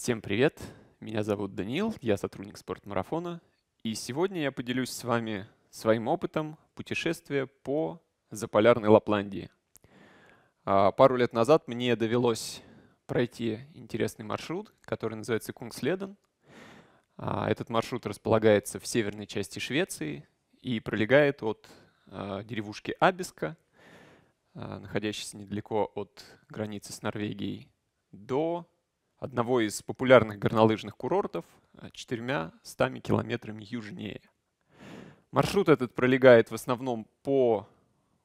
Всем привет! Меня зовут Даниил, я сотрудник спортмарафона, и сегодня я поделюсь с вами своим опытом путешествия по заполярной Лапландии. А, пару лет назад мне довелось пройти интересный маршрут, который называется Кунгследен. А, этот маршрут располагается в северной части Швеции и пролегает от а, деревушки Абиска, находящейся недалеко от границы с Норвегией, до одного из популярных горнолыжных курортов, э, четырьмя стами километрами южнее. Маршрут этот пролегает в основном по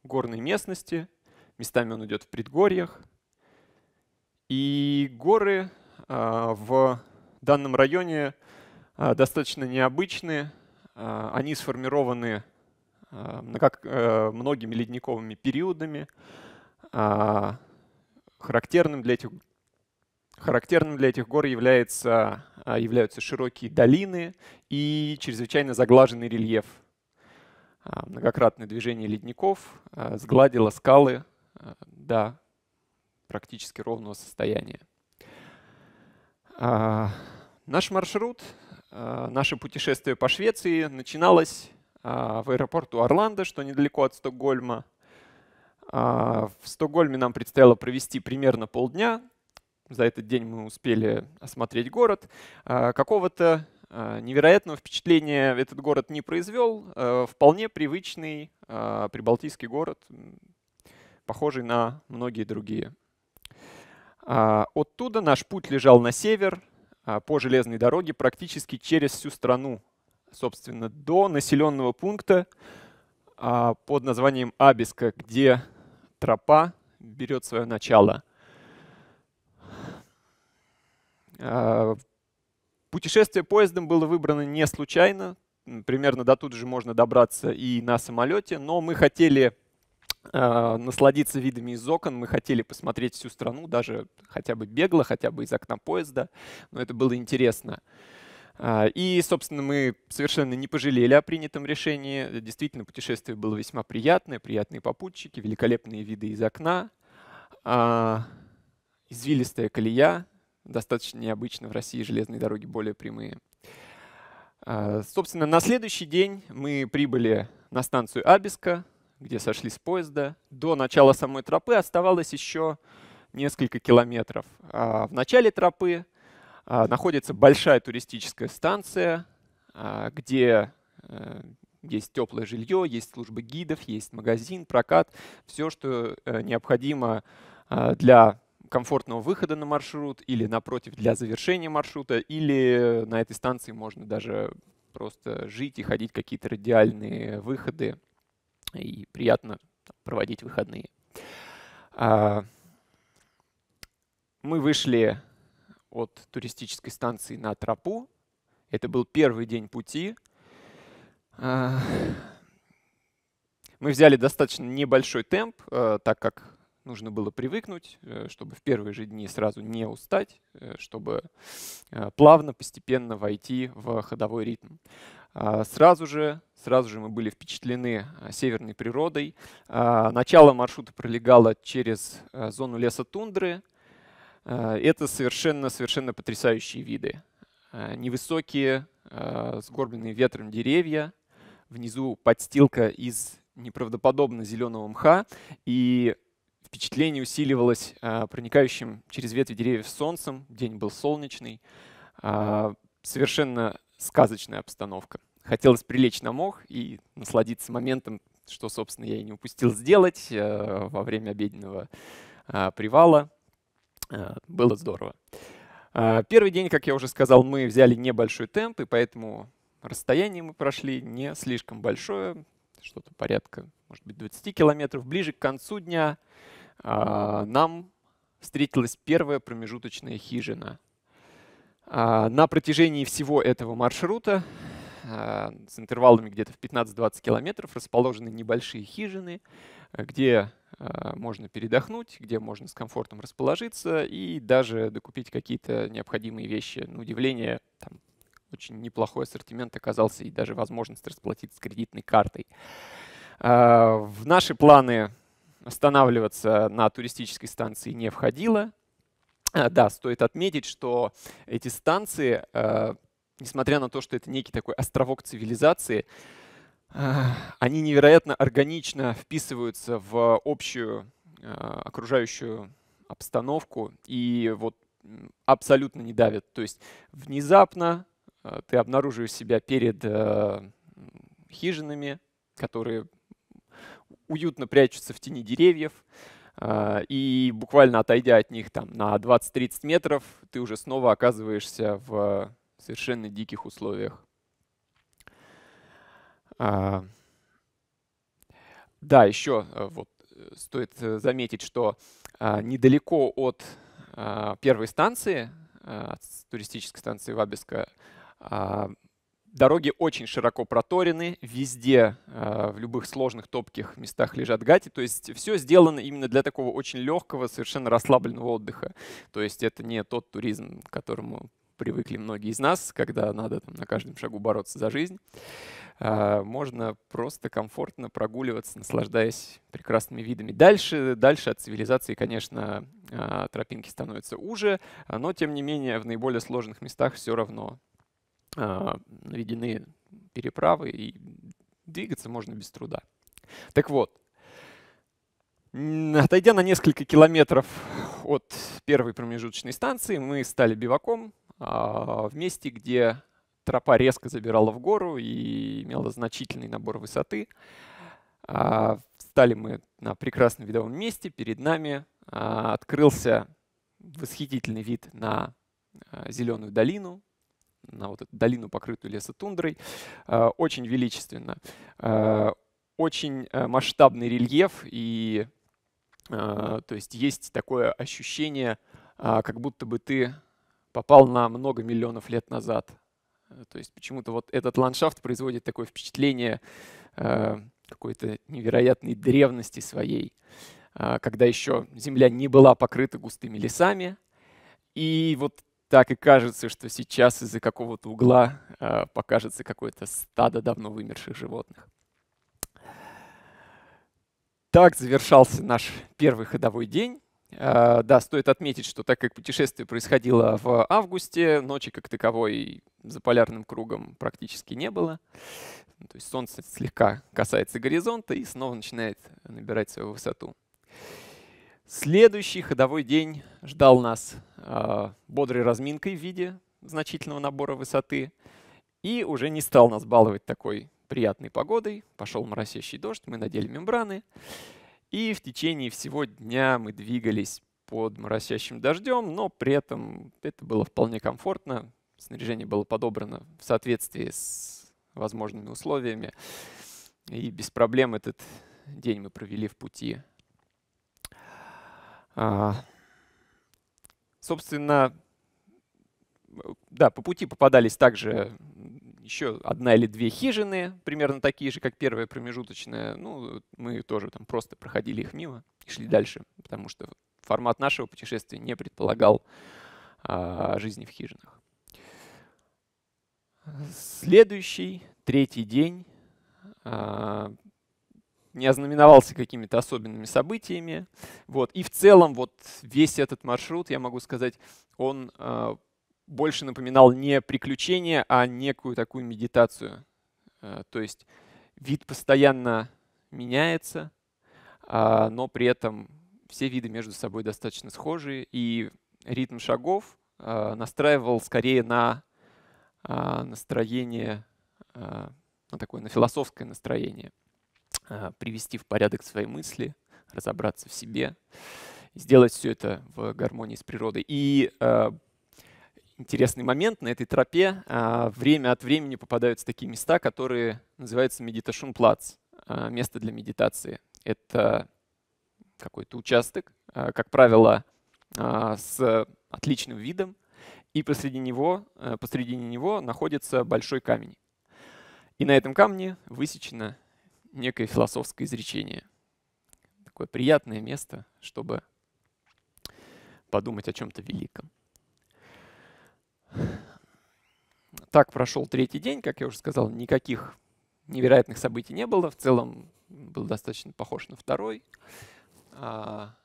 горной местности, местами он идет в предгорьях. И горы а, в данном районе а, достаточно необычны. А, они сформированы как, э, многими ледниковыми периодами. Характерным для этих Характерным для этих гор является, а, являются широкие долины и чрезвычайно заглаженный рельеф. А, многократное движение ледников а, сгладило скалы до практически ровного состояния. Наш маршрут, наше путешествие по Швеции начиналось в аэропорту Орландо, что недалеко от Стокгольма. В Стокгольме нам предстояло провести примерно полдня, за этот день мы успели осмотреть город. А, какого-то а, невероятного впечатления этот город не произвел. А, вполне привычный прибалтийский город, похожий на многие другие. Оттуда наш путь лежал на север, по железной дороге практически через всю страну, собственно, до населенного пункта под названием Абиска, где тропа берет свое начало – а, путешествие поездом было выбрано не случайно. Примерно до тут же можно добраться и на самолете, но мы хотели а, насладиться видами из окон, мы хотели посмотреть всю страну, даже хотя бы бегло, хотя бы из окна поезда, но это было интересно. А, и, собственно, мы совершенно не пожалели о принятом решении. Действительно, путешествие было весьма приятное, приятные попутчики, великолепные виды из окна, извилистая колея, достаточно необычно. В России железные дороги более прямые. А, собственно, на следующий день мы прибыли на станцию Абиска, где сошли с поезда. До начала самой тропы оставалось еще несколько километров. А, в начале тропы а, находится большая туристическая станция, где э, есть теплое жилье, есть служба гидов, есть магазин, прокат, все, что э, необходимо для комфортного выхода на маршрут или, напротив, для завершения маршрута, или на этой станции можно даже просто жить и ходить какие-то радиальные выходы, и приятно проводить выходные. А, мы вышли от туристической станции на тропу. Это был первый день пути. А, мы взяли достаточно небольшой темп, э, так как нужно было привыкнуть, э, чтобы в первые же дни сразу не устать, э, чтобы э, плавно, постепенно войти в ходовой ритм. А, сразу же, сразу же мы были впечатлены северной природой. А, начало маршрута пролегало через зону леса тундры. Это совершенно-совершенно потрясающие виды. Невысокие, сгорбленные ветром деревья, внизу подстилка из неправдоподобно зеленого мха и Впечатление усиливалось а, проникающим через ветви деревьев солнцем, день был солнечный, а, совершенно сказочная обстановка. Хотелось прилечь на мох и насладиться моментом, что, собственно, я и не упустил сделать а, во время обеденного а, привала. А, было здорово. А, первый день, как я уже сказал, мы взяли небольшой темп, и поэтому расстояние мы прошли не слишком большое, что-то порядка, может быть, 20 километров. Ближе к концу дня а, нам встретилась первая промежуточная хижина. А, на протяжении всего этого маршрута а, с интервалами где-то в 15-20 километров расположены небольшие хижины, где можно передохнуть, где можно с комфортом расположиться и даже докупить какие-то необходимые вещи. На удивление, там очень неплохой ассортимент оказался и даже возможность расплатиться с кредитной картой. В наши планы останавливаться на туристической станции не входило. А, да, стоит отметить, что эти станции, э, несмотря на то, что это некий такой островок цивилизации, э, они невероятно органично вписываются в общую э, окружающую обстановку и вот абсолютно не давят. То есть внезапно ты обнаруживаешь себя перед хижинами, которые уютно прячутся в тени деревьев, а, и буквально отойдя от них там на 20-30 метров, ты уже снова оказываешься в совершенно диких условиях. А, да, еще э, вот э, стоит э, заметить, что а, недалеко от первой станции, от туристической станции Вабиска, Дороги очень широко проторены, везде, э, в любых сложных, топких местах лежат гати. То есть все сделано именно для такого очень легкого, совершенно расслабленного отдыха. То есть это не тот туризм, к которому привыкли многие из нас, когда надо там, на каждом шагу бороться за жизнь. Э, можно просто комфортно прогуливаться, наслаждаясь прекрасными видами. Дальше, дальше от цивилизации, конечно, э, тропинки становятся уже, но тем не менее в наиболее сложных местах все равно наведены переправы, и двигаться можно без труда. Так вот, отойдя на несколько километров от первой промежуточной станции, мы стали биваком а, в месте, где тропа резко забирала в гору и имела значительный набор высоты. А, стали мы на прекрасном видовом месте, перед нами а, открылся восхитительный вид на зеленую долину, на вот эту долину, покрытую лесотундрой. Э, очень величественно. Э, очень э, масштабный рельеф, и то есть есть такое ощущение, как будто бы ты попал на много миллионов лет назад. То есть почему-то вот этот ландшафт производит такое впечатление какой-то невероятной древности своей, когда еще земля не была покрыта густыми лесами. И вот так и кажется, что сейчас из-за какого-то угла э, покажется какое-то стадо давно вымерших животных. Так завершался наш первый ходовой день. Э, да, стоит отметить, что так как путешествие происходило в августе, ночи как таковой за полярным кругом практически не было. То есть солнце слегка касается горизонта и снова начинает набирать свою высоту. Следующий ходовой день ждал нас э, бодрой разминкой в виде значительного набора высоты. И уже не стал нас баловать такой приятной погодой. Пошел моросящий дождь, мы надели мембраны. И в течение всего дня мы двигались под моросящим дождем, но при этом это было вполне комфортно. Снаряжение было подобрано в соответствии с возможными условиями. И без проблем этот день мы провели в пути а, собственно, да, по пути попадались также еще одна или две хижины, примерно такие же, как первая промежуточная. Ну, мы тоже там просто проходили их мимо и шли дальше, потому что формат нашего путешествия не предполагал а, жизни в хижинах. Следующий, третий день, а, не ознаменовался какими-то особенными событиями. Вот. И в целом вот весь этот маршрут, я могу сказать, он э, больше напоминал не приключение, а некую такую медитацию. Э, то есть вид постоянно меняется, э, но при этом все виды между собой достаточно схожи, и ритм шагов э, настраивал скорее на э, настроение, э, на такое, на философское настроение – а, привести в порядок свои мысли, разобраться в себе, сделать все это в гармонии с природой. И а, интересный момент. На этой тропе а, время от времени попадаются такие места, которые называются медиташунплац, плац, место для медитации. Это какой-то участок, как правило, с отличным видом, и посреди него, а, посреди него находится большой камень. И на этом камне высечено некое философское изречение. Такое приятное место, чтобы подумать о чем-то великом. Так прошел третий день, как я уже сказал, никаких невероятных событий не было. В целом был достаточно похож на второй. А,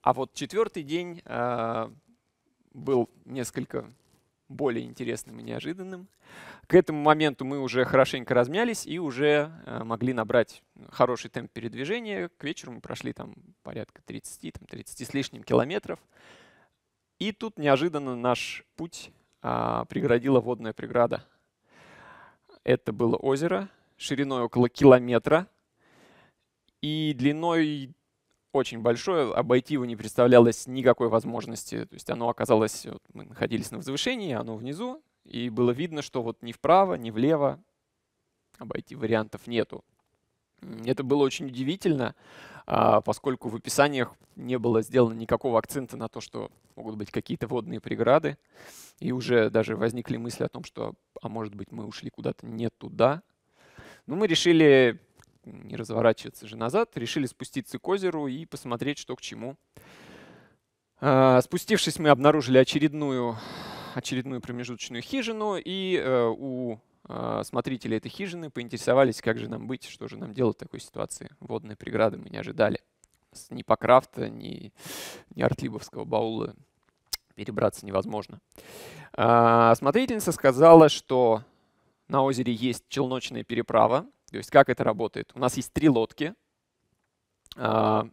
а вот четвертый день а, был несколько более интересным и неожиданным. К этому моменту мы уже хорошенько размялись и уже э, могли набрать хороший темп передвижения. К вечеру мы прошли там порядка 30, там 30 с лишним километров. И тут неожиданно наш путь а, преградила водная преграда. Это было озеро шириной около километра и длиной очень большое, обойти его не представлялось никакой возможности. То есть оно оказалось, вот мы находились на возвышении, а оно внизу, и было видно, что вот ни вправо, ни влево обойти вариантов нету. Это было очень удивительно, а, поскольку в описаниях не было сделано никакого акцента на то, что могут быть какие-то водные преграды. И уже даже возникли мысли о том, что, а может быть, мы ушли куда-то не туда. Но ну, мы решили не разворачиваться же назад, решили спуститься к озеру и посмотреть, что к чему. А, спустившись, мы обнаружили очередную, очередную промежуточную хижину, и э, у а, смотрителей этой хижины поинтересовались, как же нам быть, что же нам делать в такой ситуации. Водные преграды мы не ожидали. Ни Покрафта, ни, ни Артлибовского баула перебраться невозможно. А, смотрительница сказала, что на озере есть челночная переправа, то есть как это работает? У нас есть три лодки. А,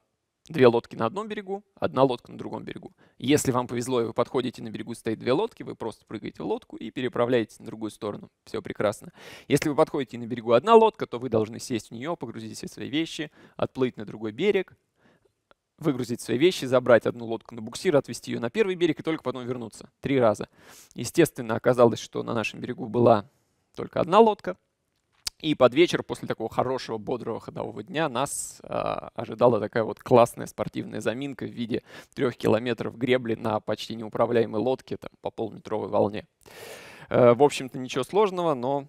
две лодки на одном берегу, одна лодка на другом берегу. Если вам повезло, и вы подходите на берегу, стоит две лодки, вы просто прыгаете в лодку и переправляете на другую сторону. Все прекрасно. Если вы подходите на берегу одна лодка, то вы должны сесть в нее, погрузить все свои вещи, отплыть на другой берег, выгрузить свои вещи, забрать одну лодку на буксир, отвезти ее на первый берег и только потом вернуться. Три раза. Естественно, оказалось, что на нашем берегу была только одна лодка — и под вечер, после такого хорошего, бодрого ходового дня, нас э, ожидала такая вот классная спортивная заминка в виде трех километров гребли на почти неуправляемой лодке там, по полметровой волне. Э, в общем-то, ничего сложного, но,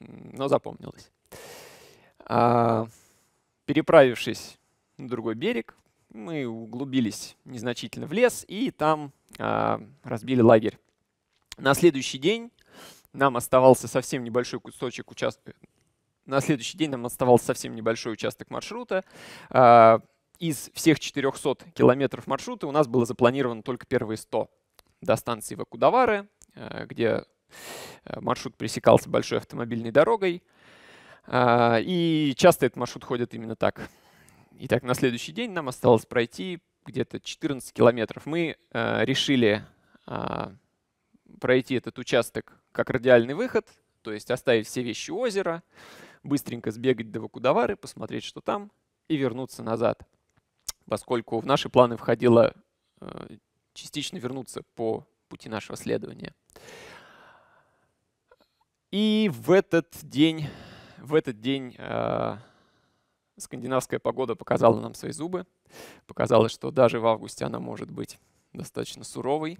но запомнилось. А, переправившись на другой берег, мы углубились незначительно в лес и там а, разбили лагерь. На следующий день нам оставался совсем небольшой кусочек участка. На следующий день нам оставался совсем небольшой участок маршрута. А, из всех 400 километров маршрута у нас было запланировано только первые 100 до станции Вакудавары, а, где а, маршрут пересекался большой автомобильной дорогой. И часто этот маршрут ходит именно так. Итак, на следующий день нам осталось пройти где-то 14 километров. Мы решили пройти этот участок как радиальный выход, то есть оставить все вещи у озера, быстренько сбегать до Вакудавары, посмотреть, что там, и вернуться назад. Поскольку в наши планы входило э, частично вернуться по пути нашего следования. И в этот день, в этот день э, скандинавская погода показала нам свои зубы, показала, что даже в августе она может быть достаточно суровой.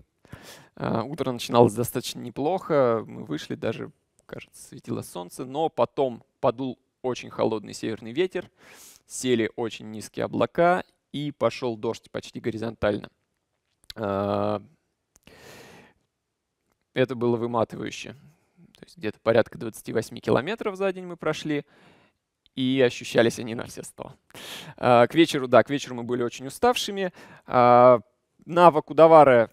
А, утро начиналось достаточно неплохо. Мы вышли, даже, кажется, светило солнце, но потом подул очень холодный северный ветер, сели очень низкие облака, и пошел дождь почти горизонтально. А, это было выматывающе. То есть где-то порядка 28 километров за день мы прошли, и ощущались они на все сто. А, к вечеру, да, к вечеру мы были очень уставшими. Навык удавара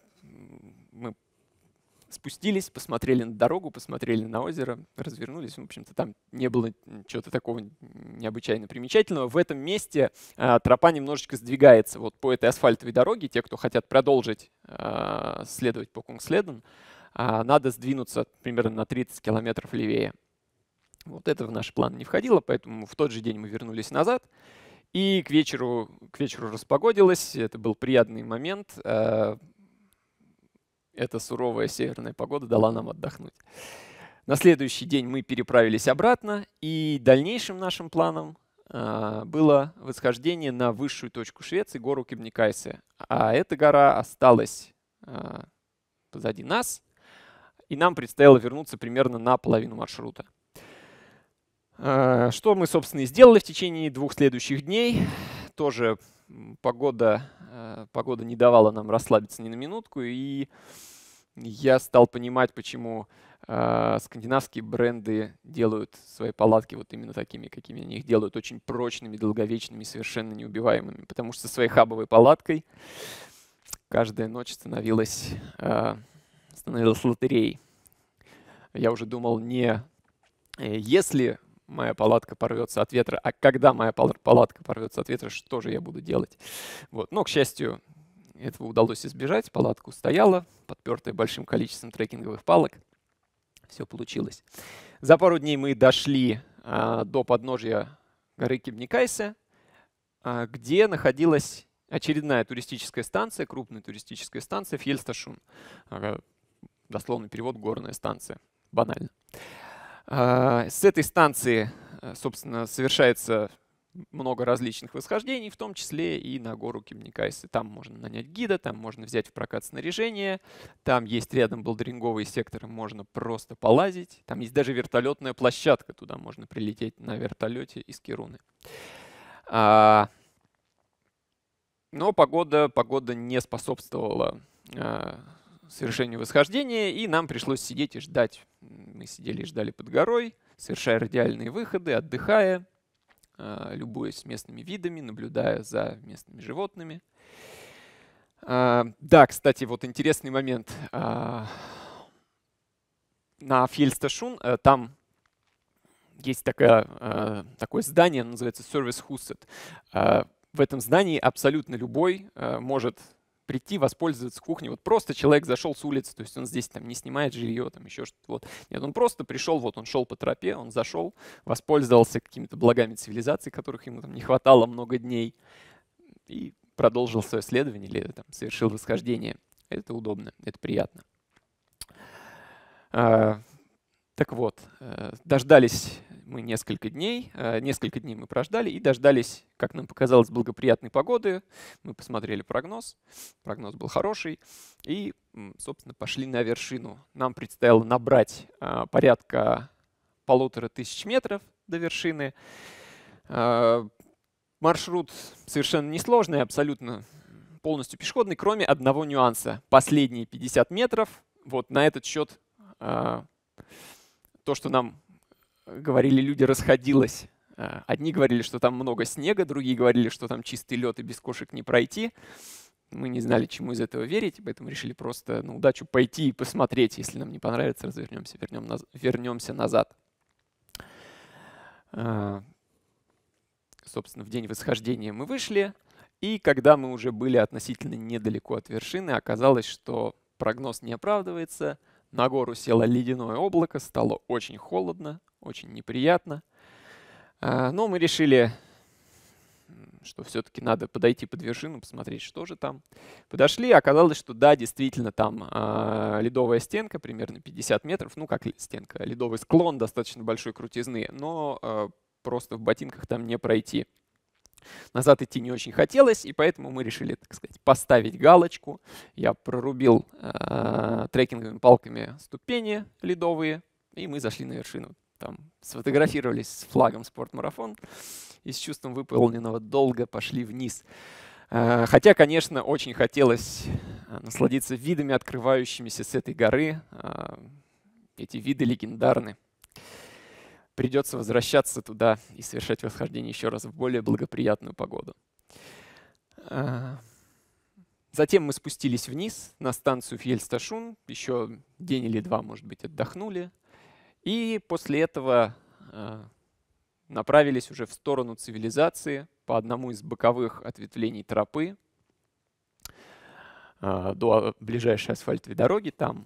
спустились, посмотрели на дорогу, посмотрели на озеро, развернулись. В общем-то, там не было чего-то такого необычайно примечательного. В этом месте а, тропа немножечко сдвигается вот по этой асфальтовой дороге. Те, кто хотят продолжить а, следовать по Кунгследен, а, надо сдвинуться примерно на 30 километров левее. Вот это в наш план не входило, поэтому в тот же день мы вернулись назад. И к вечеру, к вечеру распогодилось, это был приятный момент. Эта суровая северная погода дала нам отдохнуть. На следующий день мы переправились обратно, и дальнейшим нашим планом а, было восхождение на высшую точку Швеции, гору Кебникайсе. А эта гора осталась а, позади нас, и нам предстояло вернуться примерно на половину маршрута. А, что мы, собственно, и сделали в течение двух следующих дней тоже погода, э, погода не давала нам расслабиться ни на минутку, и я стал понимать, почему э, скандинавские бренды делают свои палатки вот именно такими, какими они их делают, очень прочными, долговечными, совершенно неубиваемыми, потому что со своей хабовой палаткой каждая ночь становилась, э, становилась лотереей. Я уже думал не если моя палатка порвется от ветра. А когда моя палатка порвется от ветра, что же я буду делать? Вот. Но, к счастью, этого удалось избежать. Палатка устояла, подпертая большим количеством трекинговых палок. Все получилось. За пару дней мы дошли а, до подножья горы Кибникайсе, а, где находилась очередная туристическая станция, крупная туристическая станция Фьельсташун. А, дословный перевод «горная станция». Банально. А, с этой станции, э, собственно, совершается много различных восхождений, в том числе и на гору Кимникайсы. Там можно нанять гида, там можно взять в прокат снаряжение, там есть рядом болдеринговые секторы, можно просто полазить. Там есть даже вертолетная площадка, туда можно прилететь на вертолете из Кируны. А, но погода, погода не способствовала а, совершению восхождения, и нам пришлось сидеть и ждать. Мы сидели и ждали под горой, совершая радиальные выходы, отдыхая, а, любуясь местными видами, наблюдая за местными животными. А, да, кстати, вот интересный момент. А, на Фельсташун э, там есть такая, такое здание, называется Service Husset. В этом здании абсолютно любой э, может прийти, воспользоваться кухней. Вот просто человек зашел с улицы, то есть он здесь там не снимает жилье, там еще что-то. Вот. Нет, он просто пришел, вот он шел по тропе, он зашел, воспользовался какими-то благами цивилизации, которых ему там не хватало много дней, и продолжил свое исследование или там, совершил восхождение. Это удобно, это приятно. А, так вот, э, дождались мы несколько дней, э, несколько дней мы прождали и дождались, как нам показалось, благоприятной погоды. Мы посмотрели прогноз, прогноз был хороший, и, собственно, пошли на вершину. Нам предстояло набрать а, порядка полутора тысяч метров до вершины. А, маршрут совершенно несложный, абсолютно полностью пешеходный, кроме одного нюанса. Последние 50 метров, вот на этот счет а, то, что нам говорили люди, расходилось. Э, одни говорили, что там много снега, другие говорили, что там чистый лед и без кошек не пройти. Мы не знали, чему из этого верить, поэтому решили просто на удачу пойти и посмотреть. Если нам не понравится, развернемся, вернем наз... вернемся назад. Э, собственно, в день восхождения мы вышли, и когда мы уже были относительно недалеко от вершины, оказалось, что прогноз не оправдывается. На гору село ледяное облако, стало очень холодно, очень неприятно. А, но мы решили, что все-таки надо подойти под вершину, посмотреть, что же там. Подошли, оказалось, что да, действительно, там а, ледовая стенка, примерно 50 метров, ну как стенка, ледовый склон достаточно большой крутизны, но а, просто в ботинках там не пройти. Назад идти не очень хотелось, и поэтому мы решили, так сказать, поставить галочку. Я прорубил э, трекинговыми палками ступени ледовые, и мы зашли на вершину там сфотографировались с флагом спортмарафон и с чувством выполненного долга пошли вниз. Э, хотя, конечно, очень хотелось э, насладиться видами, открывающимися с этой горы. Э, эти виды легендарны. Придется возвращаться туда и совершать восхождение еще раз в более благоприятную погоду. Затем мы спустились вниз на станцию Фьельсташун. Еще день или два, может быть, отдохнули. И после этого э, направились уже в сторону цивилизации по одному из боковых ответвлений тропы э, до а, ближайшей асфальтовой дороги. Там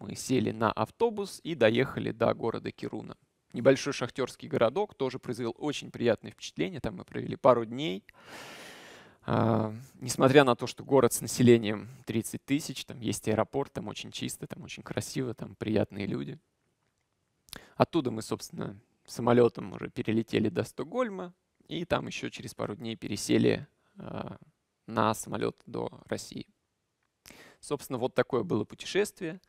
мы сели на автобус и доехали до города Кируна. Небольшой шахтерский городок тоже произвел очень приятное впечатление. Там мы провели пару дней. А, несмотря на то, что город с населением 30 тысяч, там есть аэропорт, там очень чисто, там очень красиво, там приятные люди – Оттуда мы, собственно, самолетом уже перелетели до Стокгольма, и там еще через пару дней пересели э, на самолет до России. Собственно, вот такое было путешествие.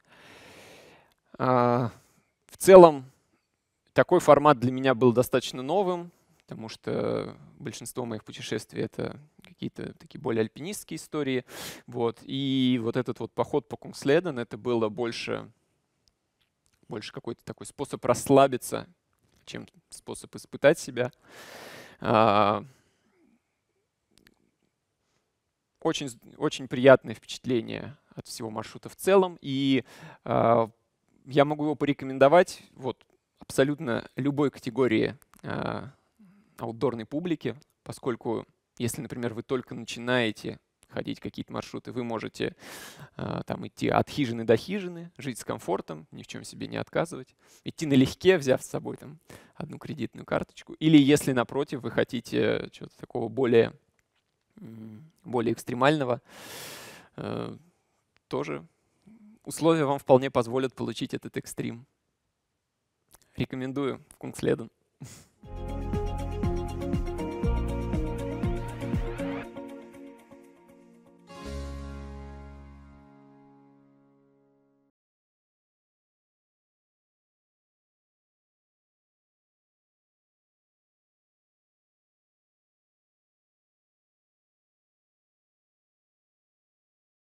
Э, в целом, такой формат для меня был достаточно новым, потому что большинство моих путешествий — это какие-то такие более альпинистские истории. Вот. И вот этот вот поход по Кунгследен — это было больше больше какой-то такой способ расслабиться, чем способ испытать себя. А, очень, очень приятное впечатление от всего маршрута в целом. И а, я могу его порекомендовать вот, абсолютно любой категории а, аутдорной публики, поскольку если, например, вы только начинаете ходить какие-то маршруты, вы можете э, там идти от хижины до хижины, жить с комфортом, ни в чем себе не отказывать, идти налегке, взяв с собой там одну кредитную карточку. Или если, напротив, вы хотите чего-то такого более, более экстремального, э, тоже условия вам вполне позволят получить этот экстрим. Рекомендую в Кунгследен. thank you